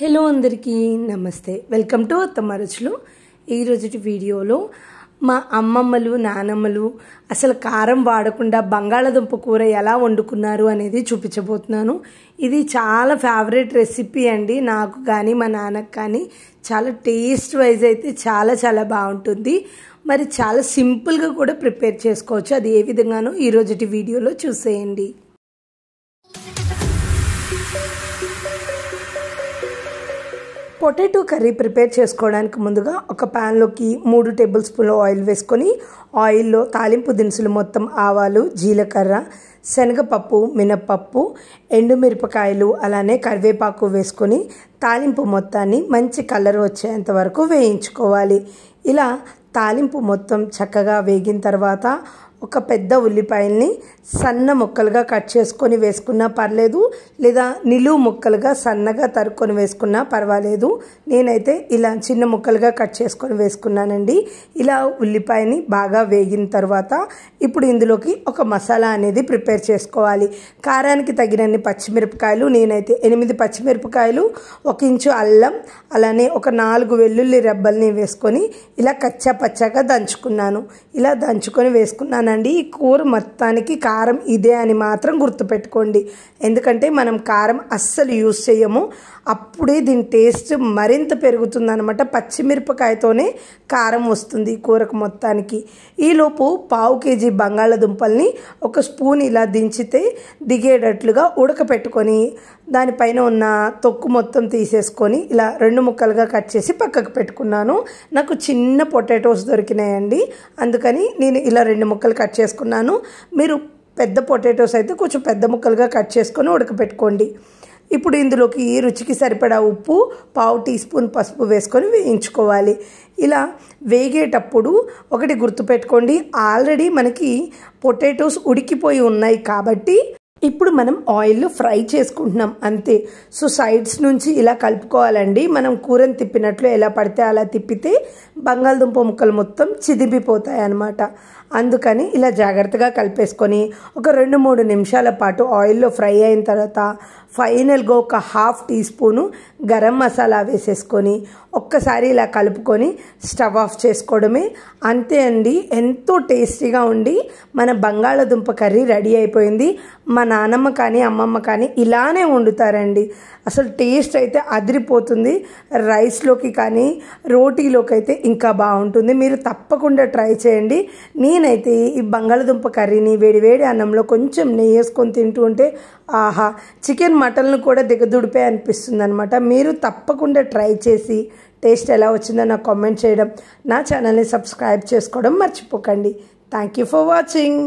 hello అందరికీ నమస్తే welcome to అత్తమ్మ రుచులు ఈరోజు వీడియోలో మా అమ్మమ్మలు నానమ్మలు అసలు కారం వాడకుండా బంగాళదుంప కూర ఎలా వండుకున్నారు అనేది చూపించబోతున్నాను ఇది చాలా ఫేవరెట్ రెసిపీ అండి నాకు కానీ మా నాన్నకు కానీ చాలా టేస్ట్ వైజ్ అయితే చాలా చాలా బాగుంటుంది మరి చాలా సింపుల్గా కూడా ప్రిపేర్ చేసుకోవచ్చు అది ఏ విధంగానో ఈరోజు వీడియోలో చూసేయండి పొటాటో కర్రీ ప్రిపేర్ చేసుకోవడానికి ముందుగా ఒక ప్యాన్లోకి మూడు టేబుల్ స్పూన్ల ఆయిల్ వేసుకొని ఆయిల్లో తాలింపు దినుసులు మొత్తం ఆవాలు జీలకర్ర శనగపప్పు మినప్పప్పు ఎండుమిరపకాయలు అలానే కరివేపాకు వేసుకొని తాలింపు మొత్తాన్ని మంచి కలర్ వచ్చేంత వరకు వేయించుకోవాలి ఇలా తాలింపు మొత్తం చక్కగా వేగిన తర్వాత ఒక పెద్ద ఉల్లిపాయల్ని సన్న ముక్కలుగా కట్ చేసుకొని వేసుకున్నా పర్లేదు లేదా నిలువు ముక్కలుగా సన్నగా తరుక్కొని వేసుకున్నా పర్వాలేదు నేనైతే ఇలా చిన్న ముక్కలుగా కట్ చేసుకొని వేసుకున్నానండి ఇలా ఉల్లిపాయని బాగా వేగిన తర్వాత ఇప్పుడు ఇందులోకి ఒక మసాలా అనేది ప్రిపేర్ చేసుకోవాలి కారానికి తగినన్ని పచ్చిమిరపకాయలు నేనైతే ఎనిమిది పచ్చిమిరపకాయలు ఒక ఇంచు అల్లం అలానే ఒక నాలుగు వెల్లుల్లి రెబ్బల్ని వేసుకొని ఇలా కచ్చా పచ్చాగా దంచుకున్నాను ఇలా దంచుకొని వేసుకున్నాను చేశానండి ఈ కూర మొత్తానికి కారం ఇదే అని మాత్రం గుర్తుపెట్టుకోండి ఎందుకంటే మనం కారం అస్సలు యూస్ చేయము అప్పుడే దీని టేస్ట్ మరింత పెరుగుతుందనమాట పచ్చిమిరపకాయతోనే కారం వస్తుంది ఈ కూరకు మొత్తానికి ఈలోపు పావు కేజీ బంగాళదుంపల్ని ఒక స్పూన్ ఇలా దించితే దిగేటట్లుగా ఉడకపెట్టుకొని దానిపైన ఉన్న తొక్కు మొత్తం తీసేసుకొని ఇలా రెండు ముక్కలుగా కట్ చేసి పక్కకు పెట్టుకున్నాను నాకు చిన్న పొటాటోస్ దొరికినాయండి అందుకని నేను ఇలా రెండు ముక్కలు కట్ చేసుకున్నాను మీరు పెద్ద పొటాటోస్ అయితే కొంచెం పెద్ద ముక్కలుగా కట్ చేసుకొని ఉడకపెట్టుకోండి ఇప్పుడు ఇందులోకి ఈ రుచికి సరిపడా ఉప్పు పావు టీ స్పూన్ పసుపు వేసుకొని వేయించుకోవాలి ఇలా వేగేటప్పుడు ఒకటి గుర్తుపెట్టుకోండి ఆల్రెడీ మనకి పొటాటోస్ ఉడికిపోయి ఉన్నాయి కాబట్టి ఇప్పుడు మనం ఆయిల్లో ఫ్రై చేసుకుంటున్నాం అంతే సో సైడ్స్ నుంచి ఇలా కలుపుకోవాలండి మనం కూరని తిప్పినట్లు ఎలా పడితే అలా తిప్పితే బంగాళదుంప ముక్కలు మొత్తం చిదిపిపోతాయి అన్నమాట అందుకని ఇలా జాగ్రత్తగా కలిపేసుకొని ఒక రెండు మూడు నిమిషాల పాటు ఆయిల్లో ఫ్రై అయిన తర్వాత ఫైనల్గా ఒక half teaspoon garam masala వేసేసుకొని ఒక్కసారి ఇలా కలుపుకొని స్టవ్ ఆఫ్ చేసుకోవడమే అంతే అండి ఎంతో టేస్టీగా ఉండి మన బంగాళదుంప కర్రీ రెడీ అయిపోయింది మా నానమ్మ కానీ అమ్మమ్మ కానీ ఇలానే వండుతారండి అసలు టేస్ట్ అయితే అదిరిపోతుంది రైస్లోకి కానీ రోటీలోకి అయితే ఇంకా బాగుంటుంది మీరు తప్పకుండా ట్రై చేయండి నేనైతే ఈ బంగాళదుంప కర్రీని వేడివేడి అన్నంలో కొంచెం నెయ్యేసుకొని తింటూ ఉంటే ఆహా చికెన్ మటన్లు కూడా దిగదుడిపే అనిపిస్తుంది అనమాట మీరు తప్పకుండా ట్రై చేసి టేస్ట్ ఎలా వచ్చిందో నాకు కామెంట్ చేయడం నా ఛానల్ని సబ్స్క్రైబ్ చేసుకోవడం మర్చిపోకండి థ్యాంక్ యూ ఫర్ వాచింగ్